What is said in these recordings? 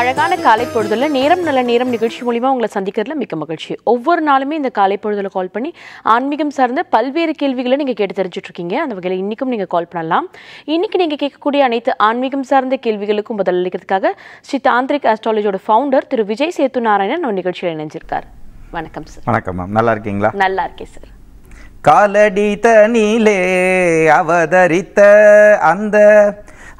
அழகான காலை பொழுதுல நேரம் நல்ல நேரம் நிகழ்ச்சி மூலிமா உங்களை சந்திக்கிறதுல மிக்க மகிழ்ச்சி ஒவ்வொரு நாளுமே இந்த காலை பொழுதுல கால் பண்ணி ஆன்மீகம் சார்ந்த பல்வேறு கேள்விகளை நீங்கள் கேட்டு தெரிஞ்சுட்டு இருக்கீங்க அந்த வகையில் இன்னைக்கும் நீங்கள் கால் பண்ணலாம் இன்னைக்கு நீங்கள் கேட்கக்கூடிய அனைத்து ஆன்மீகம் சார்ந்த கேள்விகளுக்கும் அளிக்கிறதுக்காக ஸ்ரீ தாந்திரிக் ஆஸ்ட்ராலஜியோட ஃபவுண்டர் திரு விஜய் சேத்து நாராயணன் நம்ம நிகழ்ச்சியில் இணைஞ்சிருக்கார் வணக்கம் சார் வணக்கம் மேம் நல்லா இருக்கீங்களா நல்லா இருக்கேன் சார் காலடி தனிலே அவதரித்த அந்த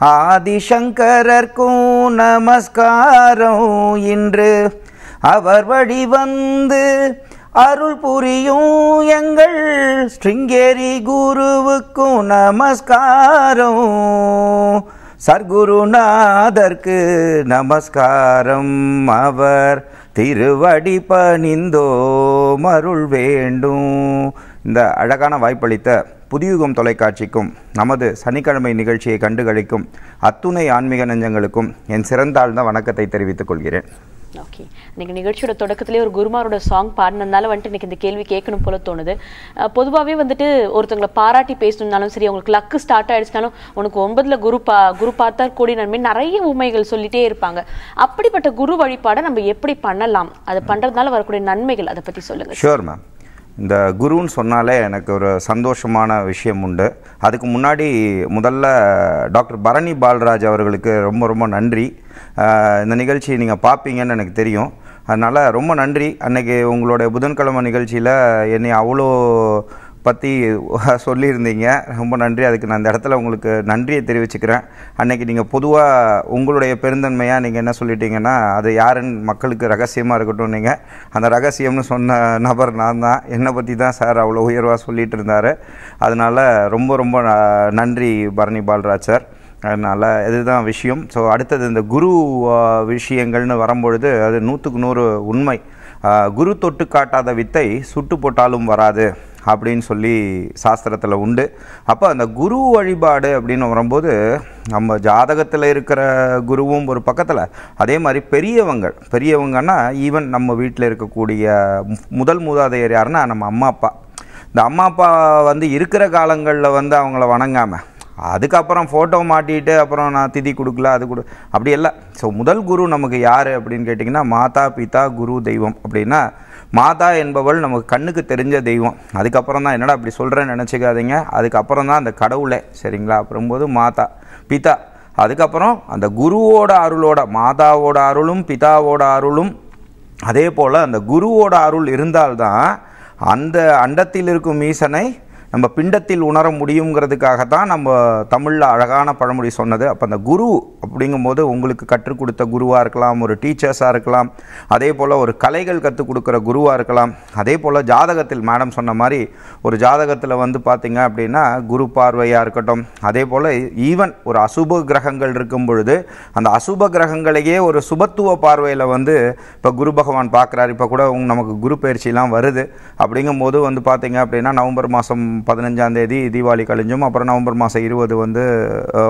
ஆதிசங்கரர்க்கும் நமஸ்காரம் இன்று அவர் வழிவந்து அருள் புரியும் எங்கள் ஸ்ரீங்கேரி குருவுக்கும் நமஸ்காரம் சர்க்குருநாதர்க்கு நமஸ்காரம் அவர் திருவடி பணிந்தோ மருள் வேண்டும் இந்த அழகான வாய்ப்பளித்த புதியுகம் தொலைக்காட்சிக்கும் நமது சனிக்கிழமை நிகழ்ச்சியை கண்டுகளிக்கும் அத்துணை ஆன்மீக நெஞ்சங்களுக்கும் என் சிறந்தாழ்ந்த வணக்கத்தை தெரிவித்துக் கொள்கிறேன் ஓகே நீங்கள் நிகழ்ச்சியோட தொடக்கத்திலே ஒரு குருமாரோட சாங் பாடினதுனால வந்துட்டு இன்னைக்கு இந்த கேள்வி கேட்கணும் போல தோணுது பொதுவாகவே வந்துட்டு ஒருத்தவங்களை பாராட்டி பேசணும்னாலும் சரி அவங்களுக்கு லக்கு ஸ்டார்ட் ஆயிடுச்சுனாலும் உனக்கு ஒன்பதுல குரு பா குரு பார்த்தா கூடி நன்மை நிறைய உண்மைகள் சொல்லிட்டே இருப்பாங்க அப்படிப்பட்ட குரு வழிபாடை நம்ம எப்படி பண்ணலாம் அதை பண்ணுறதுனால வரக்கூடிய நன்மைகள் அதை பற்றி சொல்லுங்க ஷோர் மேம் இந்த குருன்னு சொன்னாலே எனக்கு ஒரு சந்தோஷமான விஷயம் உண்டு அதுக்கு முன்னாடி முதல்ல டாக்டர் பரணி பால்ராஜ் அவர்களுக்கு ரொம்ப ரொம்ப நன்றி இந்த நிகழ்ச்சி நீங்கள் பார்ப்பீங்கன்னு எனக்கு தெரியும் அதனால் ரொம்ப நன்றி அன்றைக்கி உங்களுடைய புதன்கிழமை நிகழ்ச்சியில் என்னை அவ்வளோ பற்றி சொல்லியிருந்தீங்க ரொம்ப நன்றி அதுக்கு நான் அந்த இடத்துல உங்களுக்கு நன்றியை தெரிவிச்சுக்கிறேன் அன்னைக்கு நீங்கள் பொதுவாக உங்களுடைய பெருந்தன்மையாக நீங்கள் என்ன சொல்லிட்டீங்கன்னா அது யாருன்னு மக்களுக்கு ரகசியமாக இருக்கட்டும் நீங்கள் அந்த ரகசியம்னு சொன்ன நபர் நான் தான் என்னை பற்றி தான் சார் அவ்வளோ உயர்வாக சொல்லிகிட்டு இருந்தார் அதனால் ரொம்ப ரொம்ப நன்றி பரணி பால்ராஜ் சார் அதனால் இதுதான் விஷயம் ஸோ அடுத்தது இந்த குரு விஷயங்கள்னு வரும்பொழுது அது நூற்றுக்கு நூறு உண்மை குரு தொட்டு காட்டாத வித்தை சுட்டு போட்டாலும் வராது அப்படின்னு சொல்லி சாஸ்திரத்தில் உண்டு அப்போ அந்த குரு வழிபாடு அப்படின்னு வரும்போது நம்ம ஜாதகத்தில் இருக்கிற குருவும் ஒரு பக்கத்தில் அதே மாதிரி பெரியவங்க பெரியவங்கன்னா ஈவன் நம்ம வீட்டில் இருக்கக்கூடிய முதல் மூதாதையர் யாருன்னா நம்ம அம்மா அப்பா இந்த அம்மா அப்பா வந்து இருக்கிற காலங்களில் வந்து அவங்கள வணங்காமல் அதுக்கப்புறம் ஃபோட்டோ மாட்டிட்டு அப்புறம் நான் திதி கொடுக்கல அது கொடு அப்படி இல்லை ஸோ முதல் குரு நமக்கு யார் அப்படின்னு கேட்டிங்கன்னா மாதா பிதா குரு தெய்வம் அப்படின்னா மாதா என்பவள் நமக்கு கண்ணுக்கு தெரிஞ்ச தெய்வம் அதுக்கப்புறம் தான் என்னடா அப்படி சொல்கிறேன்னு நினச்சிக்காதீங்க அதுக்கப்புறம் தான் அந்த கடவுளை சரிங்களா அப்புறம்போது மாதா பிதா அதுக்கப்புறம் அந்த குருவோட அருளோட மாதாவோட அருளும் பிதாவோட அருளும் அதே போல் அந்த குருவோட அருள் இருந்தால்தான் அந்த அண்டத்தில் இருக்கும் ஈசனை நம்ம பிண்டத்தில் உணர முடியுங்கிறதுக்காக தான் நம்ம தமிழில் அழகான பழமொழி சொன்னது அப்போ அந்த குரு அப்படிங்கும்போது உங்களுக்கு கற்றுக் கொடுத்த குருவாக இருக்கலாம் ஒரு டீச்சர்ஸாக இருக்கலாம் அதே போல் ஒரு கலைகள் கற்றுக் கொடுக்குற குருவாக இருக்கலாம் அதே போல் ஜாதகத்தில் மேடம் சொன்ன மாதிரி ஒரு ஜாதகத்தில் வந்து பார்த்திங்க அப்படின்னா குரு பார்வையாக இருக்கட்டும் அதே போல் ஈவன் ஒரு அசுப கிரகங்கள் இருக்கும் பொழுது அந்த அசுப கிரகங்களையே ஒரு சுபத்துவ பார்வையில் வந்து இப்போ குரு பகவான் பார்க்குறாரு இப்போ கூட நமக்கு குரு பயிற்சிலாம் வருது அப்படிங்கும்போது வந்து பார்த்திங்க அப்படின்னா நவம்பர் மாதம் பதினஞ்சாந்தேதி தீபாவளி கழிஞ்சும் அப்புறம் நவம்பர் மாதம் இருபது வந்து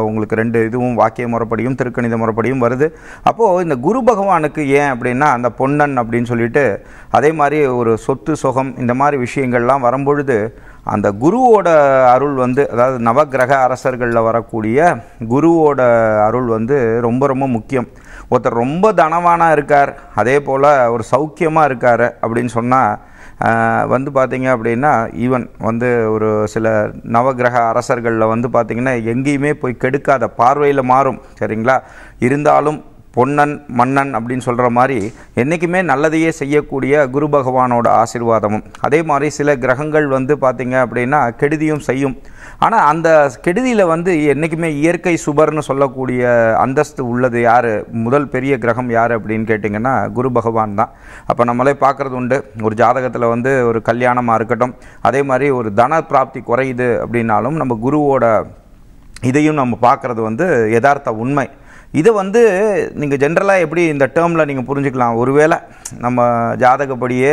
உங்களுக்கு ரெண்டு இதுவும் வாக்கிய முறைப்படியும் திருக்கணித முறைப்படியும் வருது அப்போது இந்த குரு பகவானுக்கு ஏன் அப்படின்னா அந்த பொன்னன் அப்படின்னு சொல்லிட்டு அதே மாதிரி ஒரு சொத்து சுகம் இந்த மாதிரி விஷயங்கள்லாம் வரும்பொழுது அந்த குருவோட அருள் வந்து அதாவது நவகிரக அரசர்களில் வரக்கூடிய குருவோட அருள் வந்து ரொம்ப ரொம்ப முக்கியம் ஒருத்தர் ரொம்ப தனவானாக இருக்கார் அதே போல் ஒரு சௌக்கியமாக இருக்கார் அப்படின்னு சொன்னால் வந்து பார்த்திங்க அப்படின்னா ஈவன் வந்து ஒரு சில நவகிரக அரசர்களில் வந்து பார்த்திங்கன்னா எங்கேயுமே போய் கெடுக்காத பார்வையில் மாறும் சரிங்களா இருந்தாலும் பொன்னன் மன்னன் அப்படின்னு சொல்கிற மாதிரி என்றைக்குமே நல்லதையே செய்யக்கூடிய குரு பகவானோட ஆசிர்வாதமும் அதே மாதிரி சில கிரகங்கள் வந்து பார்த்திங்க அப்படின்னா கெடுதியும் செய்யும் ஆனால் அந்த கெடுதியில் வந்து என்றைக்குமே இயற்கை சுபர்னு சொல்லக்கூடிய அந்தஸ்து உள்ளது யார் முதல் பெரிய கிரகம் யார் அப்படின்னு கேட்டிங்கன்னா குரு பகவான் தான் அப்போ நம்மளே பார்க்குறது உண்டு ஒரு ஜாதகத்தில் வந்து ஒரு கல்யாணமாக இருக்கட்டும் அதே மாதிரி ஒரு தன பிராப்தி குறையுது அப்படின்னாலும் நம்ம குருவோட இதையும் நம்ம பார்க்குறது வந்து யதார்த்த உண்மை இதை வந்து நீங்கள் ஜென்ரலாக எப்படி இந்த டேர்மில் நீங்கள் புரிஞ்சுக்கலாம் ஒருவேளை நம்ம ஜாதகப்படியே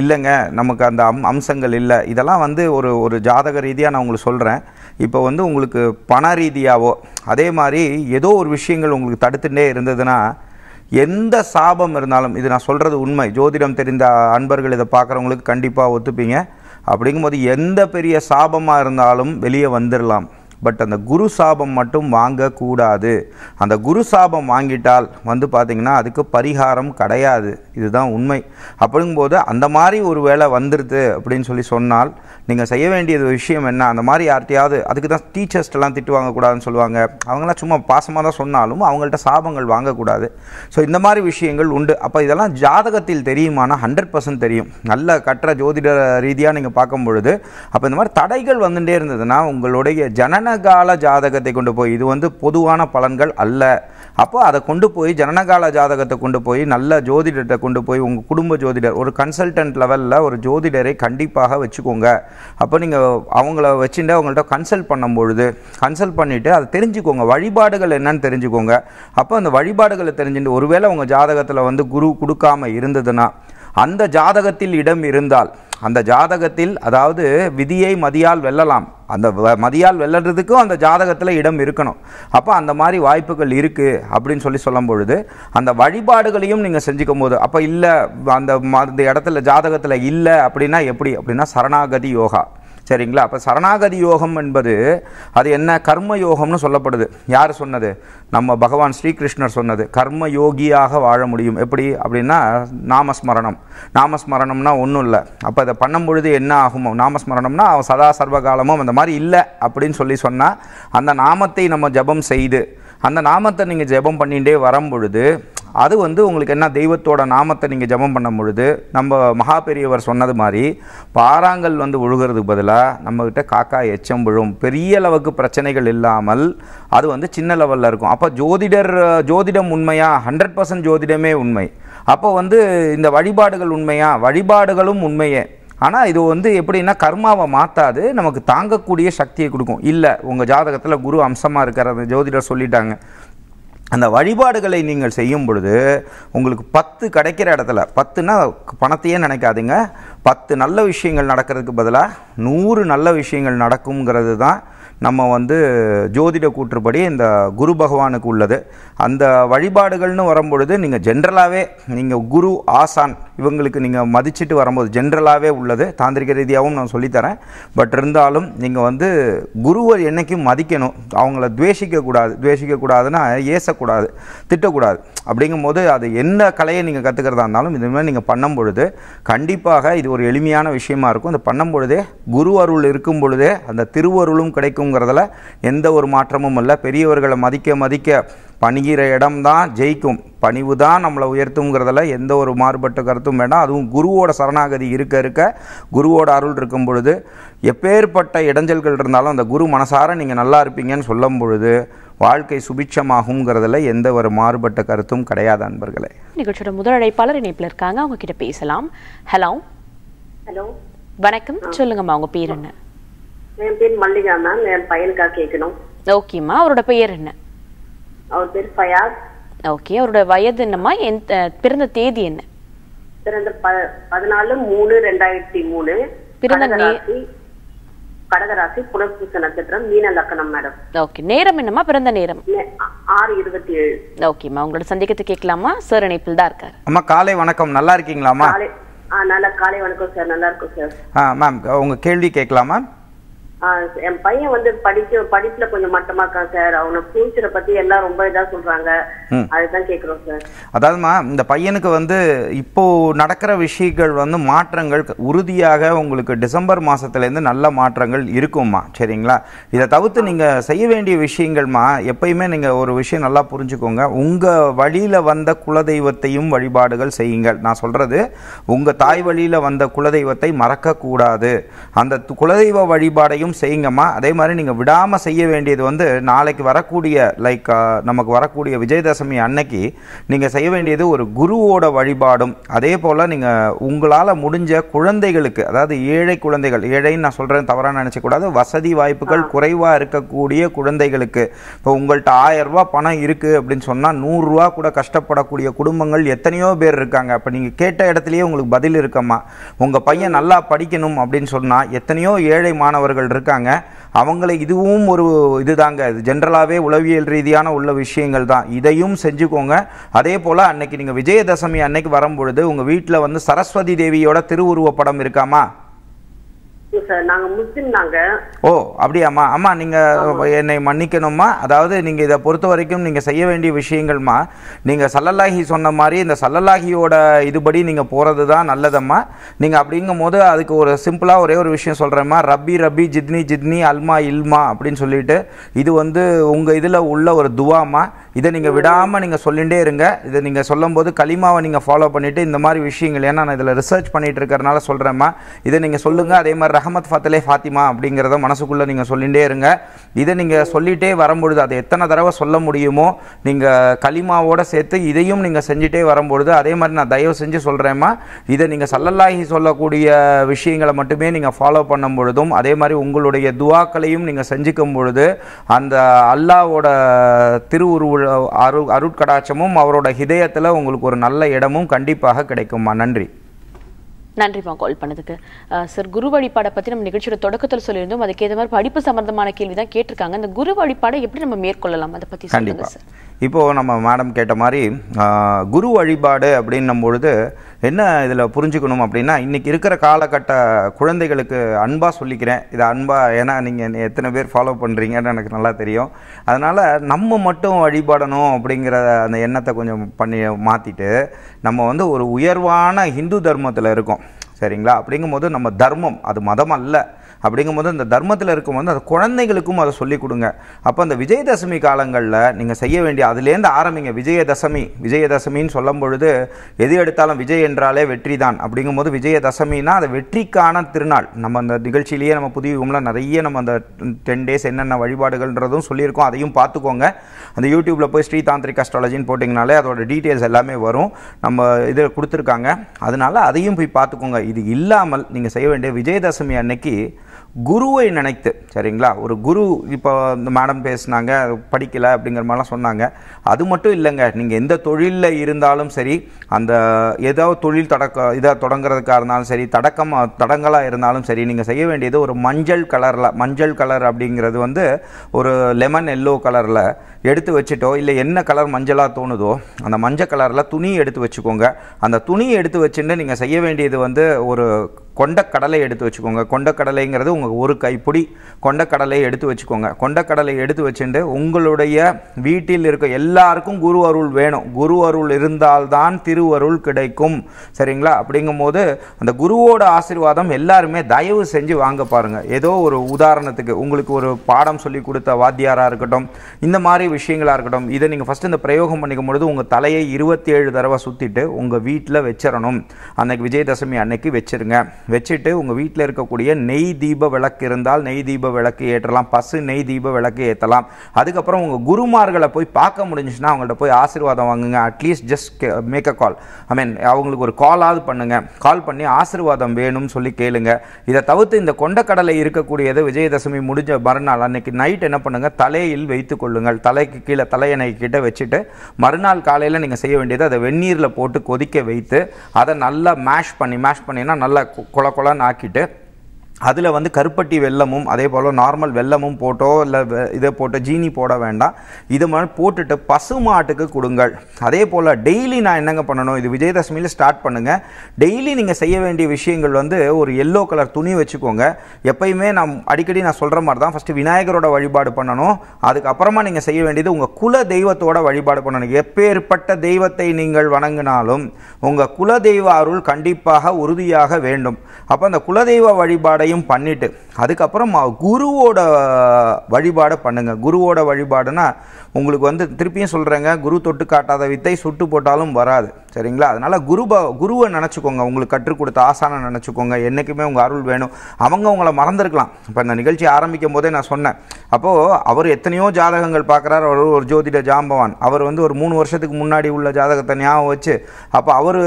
இல்லைங்க நமக்கு அந்த அம் அம்சங்கள் இல்லை இதெல்லாம் வந்து ஒரு ஒரு ஜாதக ரீதியாக நான் உங்களுக்கு சொல்கிறேன் இப்போ வந்து உங்களுக்கு பண ரீதியாவோ அதே மாதிரி ஏதோ ஒரு விஷயங்கள் உங்களுக்கு தடுத்துட்டே இருந்ததுன்னா எந்த சாபம் இருந்தாலும் இது நான் சொல்கிறது உண்மை ஜோதிடம் தெரிந்த அன்பர்கள் இதை பார்க்குறவங்களுக்கு கண்டிப்பாக ஒத்துப்பீங்க அப்படிங்கும்போது எந்த பெரிய சாபமாக இருந்தாலும் வெளியே வந்துடலாம் பட் அந்த குரு சாபம் மட்டும் வாங்கக்கூடாது அந்த குரு சாபம் வாங்கிட்டால் வந்து பார்த்திங்கன்னா அதுக்கு பரிகாரம் கிடையாது இதுதான் உண்மை அப்படிங்கும்போது அந்த மாதிரி ஒரு வேலை வந்துடுது அப்படின்னு சொல்லி சொன்னால் நீங்கள் செய்ய வேண்டியது விஷயம் என்ன அந்த மாதிரி யார்கிட்டையாவது அதுக்கு தான் டீச்சர்ஸ்டெல்லாம் திட்டு வாங்கக்கூடாதுன்னு சொல்லுவாங்க அவங்களாம் சும்மா பாசமாக தான் சொன்னாலும் அவங்கள்ட்ட சாபங்கள் வாங்கக்கூடாது ஸோ இந்த மாதிரி விஷயங்கள் உண்டு அப்போ இதெல்லாம் ஜாதகத்தில் தெரியுமானா ஹண்ட்ரட் பர்சன்ட் தெரியும் நல்ல கற்ற ஜோதிட ரீதியாக நீங்கள் பார்க்கும் பொழுது அப்போ இந்த மாதிரி தடைகள் வந்துகிட்டே இருந்ததுன்னா உங்களுடைய ஜனன ஜனனகால ஜாதகத்தை கொண்டு போய் இது வந்து பொதுவான பலன்கள் அல்ல அப்போ அதை கொண்டு போய் ஜனனகால ஜாதகத்தை கொண்டு போய் நல்ல ஜோதிடத்தை கொண்டு போய் உங்கள் குடும்ப ஜோதிடர் ஒரு கன்சல்டன்ட் லெவலில் ஒரு ஜோதிடரை கண்டிப்பாக வச்சுக்கோங்க அப்போ நீங்கள் அவங்கள வச்சுட்டு அவங்கள்ட்ட கன்சல்ட் பண்ணும்பொழுது கன்சல்ட் பண்ணிவிட்டு அதை தெரிஞ்சுக்கோங்க வழிபாடுகள் என்னன்னு தெரிஞ்சுக்கோங்க அப்போ அந்த வழிபாடுகளை தெரிஞ்சுட்டு ஒருவேளை உங்கள் ஜாதகத்தில் வந்து குரு கொடுக்காமல் இருந்ததுன்னா அந்த ஜாதகத்தில் இடம் இருந்தால் அந்த ஜாதகத்தில் அதாவது விதியை மதியால் வெல்லலாம் அந்த மதியால் வெல்லறதுக்கும் அந்த ஜாதகத்தில் இடம் இருக்கணும் அப்போ அந்த மாதிரி வாய்ப்புகள் இருக்குது அப்படின்னு சொல்லி சொல்லும் பொழுது அந்த வழிபாடுகளையும் நீங்கள் செஞ்சுக்கும் போது அப்போ இல்லை அந்த இடத்துல ஜாதகத்தில் இல்லை அப்படின்னா எப்படி அப்படின்னா சரணாகதி யோகா சரிங்களா அப்போ சரணாகதி யோகம் என்பது அது என்ன கர்ம யோகம்னு சொல்லப்படுது யார் சொன்னது நம்ம பகவான் ஸ்ரீகிருஷ்ணர் சொன்னது கர்ம யோகியாக வாழ முடியும் எப்படி அப்படின்னா நாமஸ்மரணம் நாமஸ்மரணம்னா ஒன்றும் இல்லை அப்போ அதை பண்ணும் பொழுது என்ன ஆகும் நாமஸ்மரணம்னா அவன் சதா சர்வகாலமும் அந்த மாதிரி இல்லை அப்படின்னு சொல்லி சொன்னால் அந்த நாமத்தை நம்ம ஜபம் செய்து அந்த நாமத்தை நீங்கள் ஜெபம் பண்ணிகிட்டே வரும் பொழுது அது வந்து உங்களுக்கு என்ன தெய்வத்தோட நாமத்தை நீங்கள் ஜபம் பண்ணும் பொழுது நம்ம மகா பெரியவர் சொன்னது மாதிரி பாறாங்கல் வந்து ஒழுகிறதுக்கு பதிலாக நம்மக்கிட்ட காக்கா எச்சம் விழும் பெரிய அளவுக்கு பிரச்சனைகள் இல்லாமல் அது வந்து சின்ன லெவலில் இருக்கும் அப்போ ஜோதிடர் ஜோதிடம் உண்மையா ஹண்ட்ரட் பர்சன்ட் ஜோதிடமே உண்மை அப்போ வந்து இந்த வழிபாடுகள் உண்மையா வழிபாடுகளும் உண்மையே ஆனால் இது வந்து எப்படின்னா கர்மாவை மாற்றாது நமக்கு தாங்கக்கூடிய சக்தியை கொடுக்கும் இல்லை உங்கள் ஜாதகத்தில் குரு அம்சமாக அந்த ஜோதிடர் சொல்லிட்டாங்க அந்த வழிபாடுகளை நீங்கள் செய்யும் பொழுது உங்களுக்கு பத்து கிடைக்கிற இடத்துல பத்துனா பணத்தையே நினைக்காதீங்க பத்து நல்ல விஷயங்கள் நடக்கிறதுக்கு பதிலாக நூறு நல்ல விஷயங்கள் நடக்குங்கிறது தான் நம்ம வந்து ஜோதிட கூற்றுப்படி இந்த குரு பகவானுக்கு உள்ளது அந்த வழிபாடுகள்னு வரும்பொழுது நீங்கள் ஜென்ரலாகவே நீங்கள் குரு ஆசான் இவங்களுக்கு நீங்கள் மதிச்சுட்டு வரும்போது ஜென்ரலாகவே உள்ளது தாந்திரிக ரீதியாகவும் நான் சொல்லித்தரேன் பட் இருந்தாலும் நீங்கள் வந்து குருவை என்றைக்கும் மதிக்கணும் அவங்கள துவேஷிக்கக்கூடாது துவேஷிக்கக்கூடாதுன்னா ஏசக்கூடாது திட்டக்கூடாது அப்படிங்கும் போது அது என்ன கலையை நீங்கள் கற்றுக்கிறதா இருந்தாலும் இதுமாதிரி நீங்கள் பண்ணும் பொழுது கண்டிப்பாக இது ஒரு எளிமையான விஷயமா இருக்கும் இந்த பண்ணும் பொழுதே குரு அருள் இருக்கும் பொழுதே அந்த திருவருளும் கிடைக்கும் ஜெயிக்குங்கிறதுல எந்த ஒரு மாற்றமும் இல்லை பெரியவர்களை மதிக்க மதிக்க பணிகிற இடம் தான் ஜெயிக்கும் பணிவு தான் நம்மளை உயர்த்துங்கிறதுல எந்த ஒரு மாறுபட்ட கருத்தும் வேண்டாம் அதுவும் குருவோட சரணாகதி இருக்க இருக்க குருவோட அருள் இருக்கும் பொழுது எப்பேற்பட்ட இடைஞ்சல்கள் இருந்தாலும் அந்த குரு மனசார நீங்கள் நல்லா இருப்பீங்கன்னு சொல்லும் பொழுது வாழ்க்கை சுபிட்சமாகுங்கிறதுல எந்த ஒரு மாறுபட்ட கருத்தும் கிடையாது அன்பர்களே நிகழ்ச்சியோட முதல் அழைப்பாளர் இணைப்பில் இருக்காங்க அவங்க கிட்ட பேசலாம் ஹலோ ஹலோ வணக்கம் சொல்லுங்கம்மா உங்க பேர் என்ன என் பேர் மல்லிகா மேம் என் பையனுக்காக கேட்கணும் ஓகேம்மா அவரோட பெயர் என்ன அவர் பேர் ஃபயாஸ் ஓகே அவரோட வயது என்னம்மா பிறந்த தேதி என்ன பிறந்த பதினாலு மூணு ரெண்டாயிரத்தி மூணு பிறந்த கடகராசி புனர்பூச நட்சத்திரம் மீன லக்கணம் மேடம் ஓகே நேரம் என்னம்மா பிறந்த நேரம் ஆறு இருபத்தி ஏழு ஓகேம்மா உங்களோட சந்தேகத்தை கேட்கலாமா சார் இணைப்பில் தான் இருக்காரு அம்மா காலை வணக்கம் நல்லா இருக்கீங்களாம்மா காலை ஆ நல்லா காலை வணக்கம் சார் நல்லா இருக்கும் சார் ஆ மேம் உங்கள் கேள்வி கேட்கலாமா என் பையன் வந்து படிக்க படிப்புல கொஞ்சம் மட்டமா இருக்கான் சார் அவனை ஃபியூச்சரை பத்தி எல்லாம் ரொம்ப இதா சொல்றாங்க அதுதான் கேக்குறோம் சார் அதாவதுமா இந்த பையனுக்கு வந்து இப்போ நடக்கிற விஷயங்கள் வந்து மாற்றங்கள் உறுதியாக உங்களுக்கு டிசம்பர் இருந்து நல்ல மாற்றங்கள் இருக்கும்மா சரிங்களா இதை தவிர்த்து நீங்க செய்ய வேண்டிய விஷயங்கள்மா எப்பயுமே நீங்க ஒரு விஷயம் நல்லா புரிஞ்சுக்கோங்க உங்க வழியில வந்த குலதெய்வத்தையும் வழிபாடுகள் செய்யுங்கள் நான் சொல்றது உங்க தாய் வழியில வந்த குலதெய்வத்தை மறக்க கூடாது அந்த குலதெய்வ வழிபாடையும் செய்யும் செய்யுங்கம்மா அதே மாதிரி நீங்கள் விடாமல் செய்ய வேண்டியது வந்து நாளைக்கு வரக்கூடிய லைக் நமக்கு வரக்கூடிய விஜயதசமி அன்னைக்கு நீங்கள் செய்ய வேண்டியது ஒரு குருவோட வழிபாடும் அதே போல் நீங்கள் உங்களால் முடிஞ்ச குழந்தைகளுக்கு அதாவது ஏழை குழந்தைகள் ஏழைன்னு நான் சொல்கிறேன் தவறாக நினச்சக்கூடாது வசதி வாய்ப்புகள் குறைவாக இருக்கக்கூடிய குழந்தைகளுக்கு இப்போ உங்கள்கிட்ட ஆயரூபா பணம் இருக்குது அப்படின்னு சொன்னால் நூறுரூவா கூட கஷ்டப்படக்கூடிய குடும்பங்கள் எத்தனையோ பேர் இருக்காங்க அப்போ நீங்கள் கேட்ட இடத்துலையே உங்களுக்கு பதில் இருக்கம்மா உங்கள் பையன் நல்லா படிக்கணும் அப்படின்னு சொன்னால் எத்தனையோ ஏழை மாணவர்கள் இருக்காங்க அவங்கள இதுவும் ஒரு இது தாங்க இது ஜென்ரலாகவே உளவியல் ரீதியான உள்ள விஷயங்கள் தான் இதையும் செஞ்சுக்கோங்க அதே போல் அன்னைக்கு நீங்கள் விஜயதசமி அன்னைக்கு வரும்பொழுது உங்கள் வீட்டில் வந்து சரஸ்வதி தேவியோட திருவுருவப்படம் இருக்காமா ஓ அப்படியாம்மா அம்மா நீங்கள் என்னை மன்னிக்கணும்மா அதாவது நீங்கள் இதை பொறுத்த வரைக்கும் நீங்கள் செய்ய வேண்டிய விஷயங்கள்மா நீங்கள் சல்லல்லாஹி சொன்ன மாதிரி இந்த சல்லல்லாஹியோட இதுபடி நீங்கள் போகிறது தான் நல்லதம்மா நீங்கள் அப்படிங்கும் போது அதுக்கு ஒரு சிம்பிளாக ஒரே ஒரு விஷயம் சொல்கிறேம்மா ரப்பி ரப்பி ஜித்னி ஜித்னி அல்மா இல்மா அப்படின்னு சொல்லிட்டு இது வந்து உங்கள் இதில் உள்ள ஒரு துவாமா இதை நீங்கள் விடாமல் நீங்கள் சொல்லிகிட்டே இருங்க இதை நீங்கள் சொல்லும் போது களிமாவை நீங்கள் ஃபாலோ பண்ணிவிட்டு இந்த மாதிரி விஷயங்கள் ஏன்னா நான் இதில் ரிசர்ச் பண்ணிகிட்டு இருக்கிறனால சொல்கிறேம்மா இதை நீங்கள் சொல்லுங்கள் அதே மாதிரி ரஹமத் ஃபத்தலே ஃபாத்திமா அப்படிங்கிறத மனசுக்குள்ளே நீங்கள் சொல்லிகிட்டே இருங்க இதை நீங்கள் சொல்லிகிட்டே வரும்பொழுது அதை எத்தனை தடவை சொல்ல முடியுமோ நீங்கள் களிமாவோட சேர்த்து இதையும் நீங்கள் செஞ்சுட்டே வரும்பொழுது அதே மாதிரி நான் தயவு செஞ்சு சொல்கிறேம்மா இதை நீங்கள் சல்லல்லாஹி சொல்லக்கூடிய விஷயங்களை மட்டுமே நீங்கள் ஃபாலோ பண்ணும் பொழுதும் அதே மாதிரி உங்களுடைய துவாக்களையும் நீங்கள் செஞ்சுக்கும் பொழுது அந்த அல்லாவோட திருவுருவு அரு அருட்கடாட்சமும் அவரோட ஹிதயத்தில் உங்களுக்கு ஒரு நல்ல இடமும் கண்டிப்பாக கிடைக்கும்மா நன்றி நன்றிமா கால் பண்ணதுக்கு சார் குரு வழிபாடை பற்றி நம்ம நிகழ்ச்சியோட தொடக்கத்தில் சொல்லியிருந்தோம் அதுக்கு ஏற்ற மாதிரி படிப்பு சம்பந்தமான கேள்வி தான் கேட்டிருக்காங்க இந்த குரு வழிபாடை எப்படி நம்ம மேற்கொள்ளலாம் அதை பற்றி கண்டிப்பாக இப்போது நம்ம மேடம் கேட்ட மாதிரி குரு வழிபாடு அப்படின்னும் பொழுது என்ன இதில் புரிஞ்சுக்கணும் அப்படின்னா இன்றைக்கி இருக்கிற காலகட்ட குழந்தைகளுக்கு அன்பாக சொல்லிக்கிறேன் இது அன்பாக ஏன்னா நீங்கள் எத்தனை பேர் ஃபாலோ பண்ணுறீங்கன்னு எனக்கு நல்லா தெரியும் அதனால் நம்ம மட்டும் வழிபடணும் அப்படிங்கிற அந்த எண்ணத்தை கொஞ்சம் பண்ணி மாற்றிட்டு நம்ம வந்து ஒரு உயர்வான ஹிந்து தர்மத்தில் இருக்கோம் சரிங்களா அப்படிங்கும்போது நம்ம தர்மம் அது மதம் அல்ல அப்படிங்கும்போது அந்த தர்மத்தில் இருக்கும்போது அந்த குழந்தைகளுக்கும் அதை சொல்லிக் கொடுங்க அப்போ அந்த விஜயதசமி காலங்களில் நீங்கள் செய்ய வேண்டிய அதுலேருந்து ஆரம்பிங்க விஜயதசமி விஜயதசமின்னு சொல்லும் பொழுது எது எடுத்தாலும் விஜய் என்றாலே வெற்றி தான் அப்படிங்கும்போது விஜயதசமின்னா அது வெற்றிக்கான திருநாள் நம்ம அந்த நிகழ்ச்சியிலேயே நம்ம புதிய யுகம்லாம் நிறைய நம்ம அந்த டென் டேஸ் என்னென்ன வழிபாடுகள்ன்றதும் சொல்லியிருக்கோம் அதையும் பார்த்துக்கோங்க அந்த யூடியூப்பில் போய் ஸ்ரீ தாந்திரிக் அஸ்ட்ராலஜின்னு போட்டிங்கனாலே அதோட டீட்டெயில்ஸ் எல்லாமே வரும் நம்ம இதில் கொடுத்துருக்காங்க அதனால் அதையும் போய் பார்த்துக்கோங்க இது இல்லாமல் நீங்கள் செய்ய வேண்டிய விஜயதசமி அன்னைக்கு குருவை நினைத்து சரிங்களா ஒரு குரு இப்போ இந்த மேடம் பேசினாங்க படிக்கலை அப்படிங்கிற மாதிரிலாம் சொன்னாங்க அது மட்டும் இல்லைங்க நீங்கள் எந்த தொழிலில் இருந்தாலும் சரி அந்த ஏதோ தொழில் தொடக்க இதாக தொடங்குறதுக்காக இருந்தாலும் சரி தடக்கம் தடங்கலாக இருந்தாலும் சரி நீங்கள் செய்ய வேண்டியது ஒரு மஞ்சள் கலரில் மஞ்சள் கலர் அப்படிங்கிறது வந்து ஒரு லெமன் எல்லோ கலரில் எடுத்து வச்சுட்டோ இல்லை என்ன கலர் மஞ்சளாக தோணுதோ அந்த மஞ்சள் கலரில் துணி எடுத்து வச்சுக்கோங்க அந்த துணியை எடுத்து வச்சுட்டு நீங்கள் செய்ய வேண்டியது வந்து ஒரு கொண்டக்கடலை எடுத்து வச்சுக்கோங்க கொண்டக்கடலைங்கிறது உங்கள் ஒரு கைப்பிடி கொண்டக்கடலை எடுத்து வச்சுக்கோங்க கொண்டக்கடலை எடுத்து வச்சுட்டு உங்களுடைய வீட்டில் இருக்க எல்லா எல்லாருக்கும் குரு அருள் வேணும் குரு அருள் இருந்தால்தான் திருவருள் கிடைக்கும் சரிங்களா அப்படிங்கும்போது அந்த குருவோட ஆசீர்வாதம் எல்லாருமே தயவு செஞ்சு வாங்க பாருங்கள் ஏதோ ஒரு உதாரணத்துக்கு உங்களுக்கு ஒரு பாடம் சொல்லி கொடுத்த வாத்தியாராக இருக்கட்டும் இந்த மாதிரி விஷயங்களாக இருக்கட்டும் இதை நீங்கள் ஃபஸ்ட்டு இந்த பிரயோகம் பண்ணிக்கும் பொழுது உங்கள் தலையை இருபத்தி ஏழு தடவை சுற்றிட்டு உங்கள் வீட்டில் வச்சிடணும் அன்னைக்கு விஜயதசமி அன்னைக்கு வச்சிருங்க வச்சுட்டு உங்கள் வீட்டில் இருக்கக்கூடிய நெய் தீப விளக்கு இருந்தால் நெய் தீப விளக்கு ஏற்றலாம் பசு நெய் தீப விளக்கு ஏற்றலாம் அதுக்கப்புறம் உங்கள் குருமார்களை போய் பார்க்க முடிஞ்ச இருந்துச்சுன்னா அவங்கள்ட்ட போய் ஆசீர்வாதம் வாங்குங்க at least just make a call I mean அவங்களுக்கு ஒரு காலாவது பண்ணுங்கள் கால் பண்ணி ஆசீர்வாதம் வேணும்னு சொல்லி கேளுங்க இதை தவிர்த்து இந்த கொண்டக்கடலை இருக்கக்கூடியது விஜயதசமி முடிஞ்ச மறுநாள் அன்னைக்கு நைட் என்ன பண்ணுங்கள் தலையில் வைத்து கொள்ளுங்கள் தலைக்கு கீழே தலையணை கிட்ட வச்சுட்டு மறுநாள் காலையில் நீங்கள் செய்ய வேண்டியது அதை வெந்நீரில் போட்டு கொதிக்க வைத்து அதை நல்லா மேஷ் பண்ணி மேஷ் பண்ணினா நல்லா கொல குளன்னு ஆக்கிட்டு அதில் வந்து கருப்பட்டி வெள்ளமும் அதே போல் நார்மல் வெள்ளமும் போட்டோ இல்லை இதை போட்டோ ஜீனி போட வேண்டாம் இது மாதிரி போட்டுட்டு பசுமாட்டுக்கு கொடுங்கள் அதே போல் டெய்லி நான் என்னங்க பண்ணணும் இது விஜயதசமியில் ஸ்டார்ட் பண்ணுங்கள் டெய்லி நீங்கள் செய்ய வேண்டிய விஷயங்கள் வந்து ஒரு எல்லோ கலர் துணி வச்சுக்கோங்க எப்பயுமே நான் அடிக்கடி நான் சொல்கிற மாதிரி தான் ஃபஸ்ட்டு விநாயகரோட வழிபாடு பண்ணணும் அதுக்கப்புறமா நீங்கள் செய்ய வேண்டியது உங்கள் குல தெய்வத்தோட வழிபாடு பண்ணணும் எப்பேற்பட்ட தெய்வத்தை நீங்கள் வணங்கினாலும் உங்கள் குலதெய்வ அருள் கண்டிப்பாக உறுதியாக வேண்டும் அப்போ அந்த குலதெய்வ வழிபாடை எல்லாத்தையும் பண்ணிவிட்டு அதுக்கப்புறம் குருவோட வழிபாடை பண்ணுங்கள் குருவோட வழிபாடுனா உங்களுக்கு வந்து திருப்பியும் சொல்கிறேங்க குரு தொட்டு காட்டாத வித்தை சுட்டு போட்டாலும் வராது சரிங்களா அதனால் குருபா குருவை நினச்சிக்கோங்க உங்களுக்கு கற்றுக் கொடுத்த ஆசானை நினச்சிக்கோங்க என்றைக்குமே உங்கள் அருள் வேணும் அவங்க உங்களை மறந்துருக்கலாம் இப்போ இந்த நிகழ்ச்சி ஆரம்பிக்கும் போதே நான் சொன்னேன் அப்போது அவர் எத்தனையோ ஜாதகங்கள் பார்க்குறாரு அவர் ஒரு ஜோதிட ஜாம்பவான் அவர் வந்து ஒரு மூணு வருஷத்துக்கு முன்னாடி உள்ள ஜாதகத்தை ஞாபகம் வச்சு அப்போ அவர்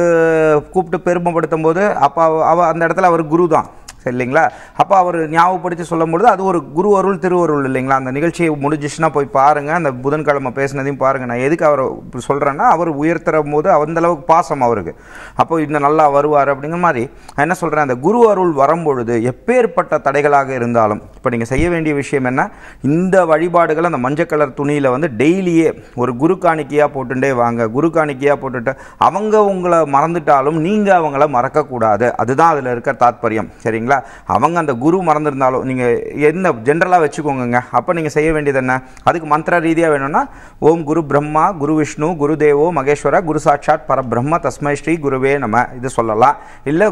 கூப்பிட்டு பெருமைப்படுத்தும் போது அப்போ அவ அந்த இடத்துல அவர் குரு தான் சரிங்களா அப்போ அவர் ஞாபகப்படுத்தி சொல்லும்பொழுது அது ஒரு குரு அருள் திருவருள் இல்லைங்களா அந்த நிகழ்ச்சியை முடிஞ்சிச்சுன்னா போய் பாருங்கள் அந்த புதன்கிழமை பேசினதையும் பாருங்கள் நான் எதுக்கு அவர் சொல்கிறேன்னா அவர் உயர்த்துற போது அந்தளவுக்கு பாசம் அவருக்கு அப்போ இன்னும் நல்லா வருவார் அப்படிங்கிற மாதிரி நான் என்ன சொல்கிறேன் அந்த குரு அருள் வரும்பொழுது எப்பேற்பட்ட தடைகளாக இருந்தாலும் இப்போ நீங்கள் செய்ய வேண்டிய விஷயம் என்ன இந்த வழிபாடுகள் அந்த மஞ்சள் கலர் துணியில் வந்து டெய்லியே ஒரு குரு காணிக்கையாக போட்டுட்டே வாங்க குரு காணிக்கையாக போட்டுட்டு அவங்க உங்களை மறந்துட்டாலும் நீங்கள் அவங்கள மறக்கக்கூடாது அதுதான் அதில் இருக்க தாத்பரியம் சரிங்களா சரிங்களா அவங்க அந்த குரு மறந்துருந்தாலும் நீங்கள் என்ன ஜென்ரலாக வச்சுக்கோங்க அப்போ நீங்கள் செய்ய வேண்டியது என்ன அதுக்கு மந்திர ரீதியாக வேணும்னா ஓம் குரு பிரம்மா குரு விஷ்ணு குரு தேவோ மகேஸ்வர குரு சாட்சாத் பரபிரம்ம தஸ்மை ஸ்ரீ குருவே நம்ம இது சொல்லலாம் இல்லை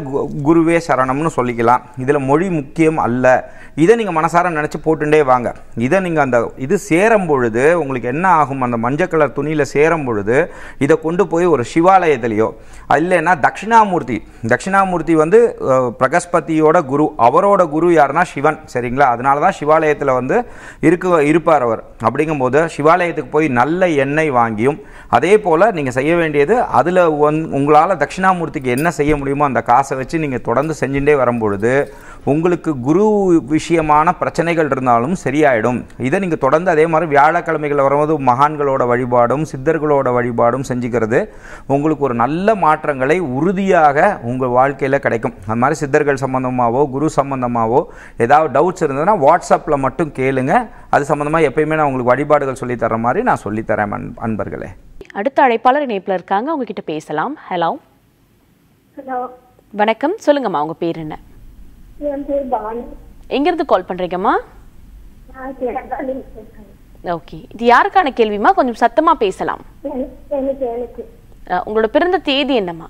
குருவே சரணம்னு சொல்லிக்கலாம் இதில் மொழி முக்கியம் அல்ல இதை நீங்கள் மனசார நினச்சி போட்டுட்டே வாங்க இதை நீங்கள் அந்த இது சேரும் பொழுது உங்களுக்கு என்ன ஆகும் அந்த மஞ்சள் கலர் துணியில் சேரும் பொழுது இதை கொண்டு போய் ஒரு சிவாலயத்திலையோ இல்லைன்னா தட்சிணாமூர்த்தி தட்சிணாமூர்த்தி வந்து பிரகஸ்பதியோட குரு அவரோட குரு யாருன்னா சிவன் சரிங்களா அதனால தான் சிவாலயத்தில் வந்து இருக்கு இருப்பார் அவர் அப்படிங்கும்போது சிவாலயத்துக்கு போய் நல்ல எண்ணெய் வாங்கியும் அதே போல் நீங்கள் செய்ய வேண்டியது அதில் ஒன் உங்களால் தட்சிணாமூர்த்திக்கு என்ன செய்ய முடியுமோ அந்த காசை வச்சு நீங்கள் தொடர்ந்து செஞ்சுட்டே வரும்பொழுது உங்களுக்கு குரு விஷயமான பிரச்சனைகள் இருந்தாலும் சரியாயிடும் இதை நீங்கள் தொடர்ந்து அதே மாதிரி வியாழக்கிழமைகள் வரும்போது மகான்களோட வழிபாடும் சித்தர்களோட வழிபாடும் செஞ்சுக்கிறது உங்களுக்கு ஒரு நல்ல மாற்றங்களை உறுதியாக உங்கள் வாழ்க்கையில் கிடைக்கும் அது மாதிரி சித்தர்கள் சம்பந்தமாகவோ சம்மந்தமாகவோ குரு சம்மந்தமாகவோ ஏதாவது டவுட்ஸ் இருந்ததுன்னா வாட்ஸ்அப்பில் மட்டும் கேளுங்க அது சம்மந்தமாக எப்பயுமே நான் உங்களுக்கு வழிபாடுகள் சொல்லித்தர மாதிரி நான் சொல்லித்தரேன் அன் அன்பர்களே அடுத்த அழைப்பாளர் இணைப்பில் இருக்காங்க அவங்ககிட்ட பேசலாம் ஹலோ ஹலோ வணக்கம் சொல்லுங்கம்மா உங்க பேர் என்ன எங்கேருந்து கால் பண்றீங்கம்மா ஓகே இது யாருக்கான கேள்விமா கொஞ்சம் சத்தமா பேசலாம் உங்களோட பிறந்த தேதி என்னம்மா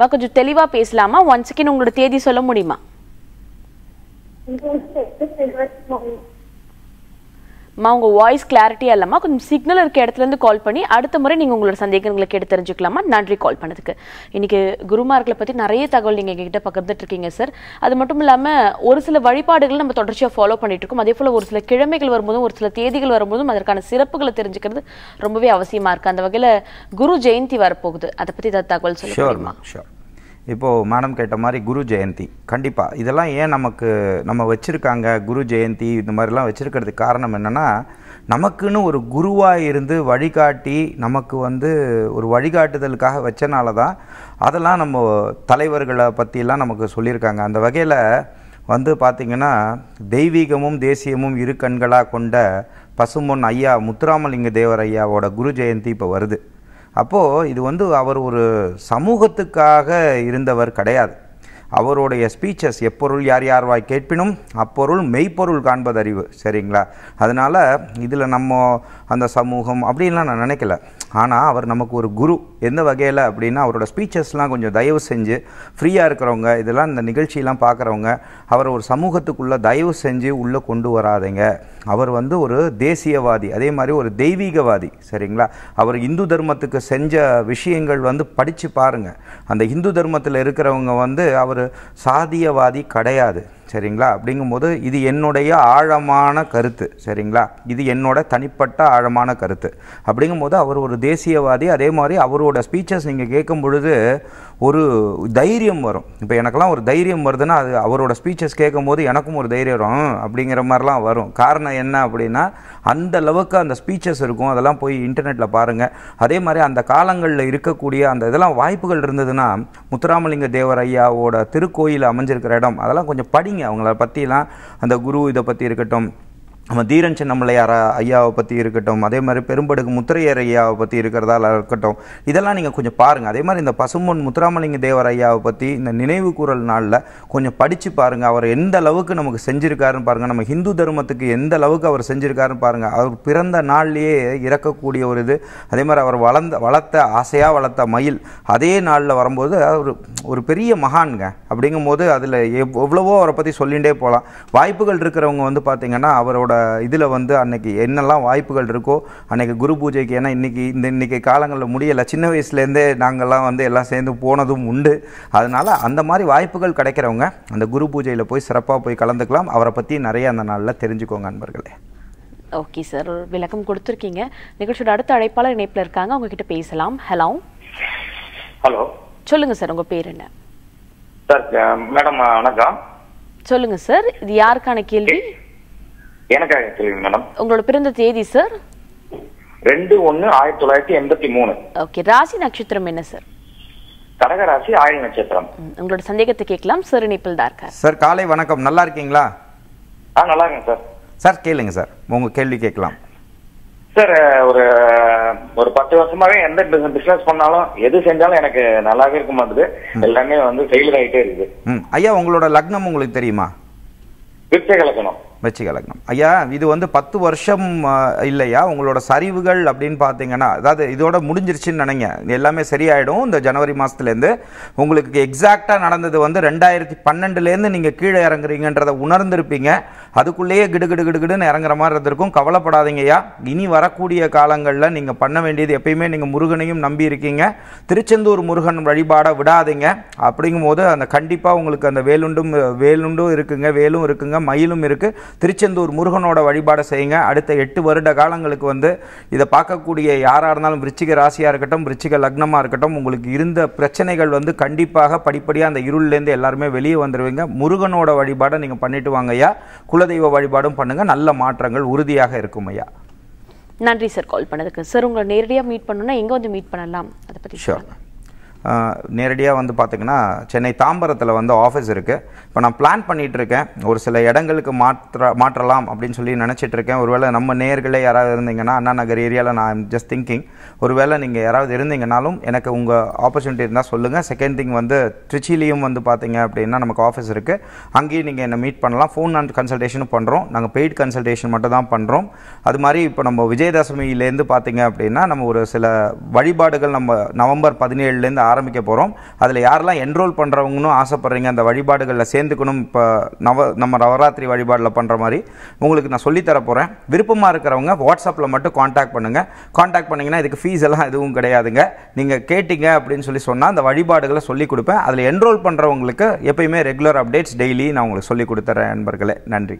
மா கொஞ்சம் தெளிவா பேசலாமா ஒன்ஸ் செகண்ட் உங்களோட தேதி சொல்ல முடியுமா அம்மா உங்கள் வாய்ஸ் கிளாரிட்டியாக இல்லாமல் கொஞ்சம் சிக்னல் இருக்க இடத்துலேருந்து கால் பண்ணி அடுத்த முறை நீங்கள் உங்களோட சந்தேகங்களுக்கு எடுத்து தெரிஞ்சுக்கலாமா நன்றி கால் பண்ணதுக்கு இன்றைக்கி குருமார்களை பற்றி நிறைய தகவல் நீங்கள் எங்ககிட்ட பகிர்ந்துட்டு இருக்கீங்க சார் அது மட்டும் இல்லாமல் ஒரு சில வழிபாடுகளை நம்ம தொடர்ச்சியாக ஃபாலோ பண்ணிட்டு இருக்கோம் அதே போல் ஒரு சில கிழமைகள் வரும்போதும் ஒரு சில தேதிகள் வரும்போதும் அதற்கான சிறப்புகளை தெரிஞ்சுக்கிறது ரொம்பவே அவசியமாக இருக்குது அந்த வகையில் குரு ஜெயந்தி வரப்போகுது அதை பற்றி ஏதாவது தகவல் சொல்லுமா ஷோர் இப்போது மேடம் கேட்ட மாதிரி குரு ஜெயந்தி கண்டிப்பாக இதெல்லாம் ஏன் நமக்கு நம்ம வச்சுருக்காங்க குரு ஜெயந்தி இந்த மாதிரிலாம் வச்சுருக்கிறதுக்கு காரணம் என்னென்னா நமக்குன்னு ஒரு குருவாக இருந்து வழிகாட்டி நமக்கு வந்து ஒரு வழிகாட்டுதலுக்காக வச்சனால தான் அதெல்லாம் நம்ம தலைவர்களை பற்றிலாம் நமக்கு சொல்லியிருக்காங்க அந்த வகையில் வந்து பார்த்திங்கன்னா தெய்வீகமும் தேசியமும் இரு கண்களாக கொண்ட பசுமொன் ஐயா முத்துராமலிங்க தேவர் ஐயாவோட குரு ஜெயந்தி இப்போ வருது அப்போது இது வந்து அவர் ஒரு சமூகத்துக்காக இருந்தவர் கிடையாது அவருடைய ஸ்பீச்சஸ் எப்பொருள் யார் யார் வாய் கேட்பினும் அப்பொருள் மெய்ப்பொருள் காண்பது அறிவு சரிங்களா அதனால் இதில் நம்ம அந்த சமூகம் அப்படின்லாம் நான் நினைக்கல ஆனால் அவர் நமக்கு ஒரு குரு எந்த வகையில் அப்படின்னா அவரோட ஸ்பீச்சஸ்லாம் கொஞ்சம் தயவு செஞ்சு ஃப்ரீயாக இருக்கிறவங்க இதெல்லாம் இந்த நிகழ்ச்சியெலாம் பார்க்குறவங்க அவரை ஒரு சமூகத்துக்குள்ளே தயவு செஞ்சு உள்ளே கொண்டு வராதீங்க அவர் வந்து ஒரு தேசியவாதி அதே மாதிரி ஒரு தெய்வீகவாதி சரிங்களா அவர் இந்து தர்மத்துக்கு செஞ்ச விஷயங்கள் வந்து படித்து பாருங்கள் அந்த இந்து தர்மத்தில் இருக்கிறவங்க வந்து அவர் சாதியவாதி கிடையாது சரிங்களா அப்படிங்கும்போது இது என்னுடைய ஆழமான கருத்து சரிங்களா இது என்னோட தனிப்பட்ட ஆழமான கருத்து அப்படிங்கும்போது அவர் ஒரு தேசியவாதி அதே மாதிரி அவரோட ஸ்பீச்சஸ் நீங்கள் கேட்கும் பொழுது ஒரு தைரியம் வரும் இப்போ எனக்கெல்லாம் ஒரு தைரியம் வருதுன்னா அது அவரோட ஸ்பீச்சஸ் கேட்கும்போது எனக்கும் ஒரு தைரியம் வரும் அப்படிங்கிற மாதிரிலாம் வரும் காரணம் என்ன அப்படின்னா அந்த அளவுக்கு அந்த ஸ்பீச்சஸ் இருக்கும் அதெல்லாம் போய் இன்டர்நெட்டில் பாருங்கள் அதே மாதிரி அந்த காலங்களில் இருக்கக்கூடிய அந்த இதெல்லாம் வாய்ப்புகள் இருந்ததுன்னா முத்துராமலிங்க தேவர் ஐயாவோட திருக்கோயில் அமைஞ்சிருக்கிற இடம் அதெல்லாம் கொஞ்சம் படிங்க படிங்க அவங்கள பற்றிலாம் அந்த குரு இதை பற்றி இருக்கட்டும் நம்ம தீரன் சின்னமலையார ஐயாவை பற்றி இருக்கட்டும் அதே மாதிரி பெரும்படுக்கு முத்திரையர் ஐயாவை பற்றி இருக்கிறதால இருக்கட்டும் இதெல்லாம் நீங்கள் கொஞ்சம் பாருங்கள் அதே மாதிரி இந்த பசும்பொன் முத்துராமலிங்க தேவர் ஐயாவை பற்றி இந்த நினைவு கூறல் நாளில் கொஞ்சம் படித்து பாருங்கள் அவர் எந்த அளவுக்கு நமக்கு செஞ்சுருக்காருன்னு பாருங்கள் நம்ம ஹிந்து தர்மத்துக்கு எந்த அளவுக்கு அவர் செஞ்சுருக்காருன்னு பாருங்கள் அவர் பிறந்த நாள்லேயே இறக்கக்கூடிய ஒரு இது அதே மாதிரி அவர் வளர்ந்த வளர்த்த ஆசையாக வளர்த்த மயில் அதே நாளில் வரும்போது அவர் ஒரு பெரிய மகான்ங்க அப்படிங்கும்போது அதில் எவ்வளவோ அவரை பற்றி சொல்லிகிட்டே போகலாம் வாய்ப்புகள் இருக்கிறவங்க வந்து பார்த்திங்கன்னா அவரோட இதில் வந்து அன்னைக்கு என்னெல்லாம் வாய்ப்புகள் இருக்கோ அன்னைக்கு குரு பூஜைக்கு ஏன்னா இன்றைக்கி இந்த இன்றைக்கி காலங்களில் முடியலை சின்ன வயசுலேருந்தே நாங்கள்லாம் வந்து எல்லாம் சேர்ந்து போனதும் உண்டு அதனால் அந்த மாதிரி வாய்ப்புகள் கிடைக்கிறவங்க அந்த குரு பூஜையில் போய் சிறப்பாக போய் கலந்துக்கலாம் அவரை பற்றி நிறைய அந்த நாளில் தெரிஞ்சுக்கோங்க நண்பர்களே ஓகே சார் ஒரு விளக்கம் கொடுத்துருக்கீங்க நிகழ்ச்சியோட அடுத்த அழைப்பாளர் இணைப்பில் இருக்காங்க உங்ககிட்ட பேசலாம் ஹலோ ஹலோ சொல்லுங்க சார் உங்க பேர் என்ன சார் மேடம் வணக்கம் சொல்லுங்க சார் இது யாருக்கான கேள்வி எனக்காக கேள்வி மேடம் உங்களோட பிறந்த தேதி சார் ரெண்டு ஒன்னு ஆயிரத்தி தொள்ளாயிரத்தி எண்பத்தி மூணு ஓகே ராசி நட்சத்திரம் என்ன சார் ராசி ஆயுள் நட்சத்திரம் உங்களோட சந்தேகத்தை கேட்கலாம் சார் இணைப்பில் தான் இருக்கார் சார் காலை வணக்கம் நல்லா இருக்கீங்களா ஆ நல்லா இருக்கேன் சார் சார் கேளுங்க சார் உங்க கேள்வி கேட்கலாம் சார் ஒரு ஒரு பத்து வருஷமாவே எந்த பிசினஸ் பண்ணாலும் எது செஞ்சாலும் எனக்கு நல்லாவே இருக்க மாட்டுது எல்லாமே வந்து ஃபெயிலியர் ஆகிட்டே இருக்கு ஐயா உங்களோட லக்னம் உங்களுக்கு தெரியுமா விருச்சக லக்னம் வச்சு கலக்கணும் ஐயா இது வந்து பத்து வருஷம் இல்லையா உங்களோட சரிவுகள் அப்படின்னு பார்த்தீங்கன்னா அதாவது இதோட முடிஞ்சிருச்சுன்னு நினைங்க எல்லாமே சரியாயிடும் இந்த ஜனவரி மாதத்துலேருந்து உங்களுக்கு எக்ஸாக்டாக நடந்தது வந்து ரெண்டாயிரத்தி பன்னெண்டுலேருந்து நீங்கள் கீழே இறங்குறீங்கன்றதை உணர்ந்திருப்பீங்க அதுக்குள்ளேயே கிடுகிடு கிடுகிடுன்னு இறங்குற மாதிரி இருந்திருக்கும் கவலைப்படாதீங்கய்யா இனி வரக்கூடிய காலங்களில் நீங்கள் பண்ண வேண்டியது எப்பயுமே நீங்கள் முருகனையும் நம்பி இருக்கீங்க திருச்செந்தூர் முருகன் வழிபாட விடாதீங்க அப்படிங்கும்போது அந்த கண்டிப்பாக உங்களுக்கு அந்த வேலுண்டும் வேலுண்டும் இருக்குங்க வேலும் இருக்குங்க மயிலும் இருக்குது திருச்செந்தூர் முருகனோட வழிபாடை செய்யுங்க அடுத்த எட்டு வருட காலங்களுக்கு வந்து இதை பார்க்கக்கூடிய யாராக இருந்தாலும் விருச்சிக ராசியாக இருக்கட்டும் விருச்சிக லக்னமாக இருக்கட்டும் உங்களுக்கு இருந்த பிரச்சனைகள் வந்து கண்டிப்பாக படிப்படியாக அந்த இருள்லேருந்து எல்லாருமே வெளியே வந்துடுவீங்க முருகனோட வழிபாடை நீங்கள் பண்ணிட்டு வாங்க ஐயா குலதெய்வ வழிபாடும் பண்ணுங்கள் நல்ல மாற்றங்கள் உறுதியாக இருக்கும் ஐயா நன்றி சார் கால் பண்ணதுக்கு சார் உங்களை நேரடியாக மீட் பண்ணணும்னா எங்கே வந்து மீட் பண்ணலாம் அதை பற்றி ஷோர் நேரடியாக வந்து பார்த்திங்கன்னா சென்னை தாம்பரத்தில் வந்து ஆஃபீஸ் இருக்குது இப்போ நான் பிளான் பண்ணிகிட்ருக்கேன் ஒரு சில இடங்களுக்கு மாற்ற மாற்றலாம் அப்படின்னு சொல்லி நினச்சிட்ருக்கேன் ஒருவேளை நம்ம நேர்களே யாராவது இருந்தீங்கன்னா அண்ணா நகர் ஏரியாவில் நான் ஜஸ்ட் திங்கிங் ஒருவேளை நீங்கள் யாராவது இருந்தீங்கனாலும் எனக்கு உங்கள் ஆப்பர்ச்சுனிட்டி இருந்தால் சொல்லுங்கள் செகண்ட் திங் வந்து திருச்சிலையும் வந்து பார்த்தீங்க அப்படின்னா நமக்கு ஆஃபீஸ் இருக்குது அங்கேயும் நீங்கள் என்னை மீட் பண்ணலாம் ஃபோன் அண்ட் கன்சல்டேஷனும் பண்ணுறோம் நாங்கள் பெய்ட் கன்சல்டேஷன் மட்டும் தான் பண்ணுறோம் அது மாதிரி இப்போ நம்ம விஜயதசமியிலேருந்து பார்த்தீங்க அப்படின்னா நம்ம ஒரு சில வழிபாடுகள் நம்ம நவம்பர் பதினேழுலேருந்து ஆரம்பிக்க போகிறோம் அதில் யாரெல்லாம் என்ரோல் பண்ணுறவங்கன்னு ஆசைப்பட்றீங்க அந்த வழிபாடுகளில் சேர்ந்துக்கணும் இப்போ நவ நம்ம நவராத்திரி வழிபாடில் பண்ணுற மாதிரி உங்களுக்கு நான் சொல்லித்தர போகிறேன் விருப்பமாக இருக்கிறவங்க வாட்ஸ்அப்பில் மட்டும் காண்டாக்ட் பண்ணுங்கள் காண்டாக்ட் பண்ணிங்கன்னா இதுக்கு ஃபீஸ் எல்லாம் எதுவும் கிடையாதுங்க நீங்கள் கேட்டிங்க அப்படின்னு சொல்லி சொன்னால் அந்த வழிபாடுகளை சொல்லிக் கொடுப்பேன் அதில் என்ரோல் பண்ணுறவங்களுக்கு எப்பயுமே ரெகுலர் அப்டேட்ஸ் டெய்லி நான் உங்களுக்கு சொல்லிக் கொடுத்துறேன் நண்பர்களே நன்றி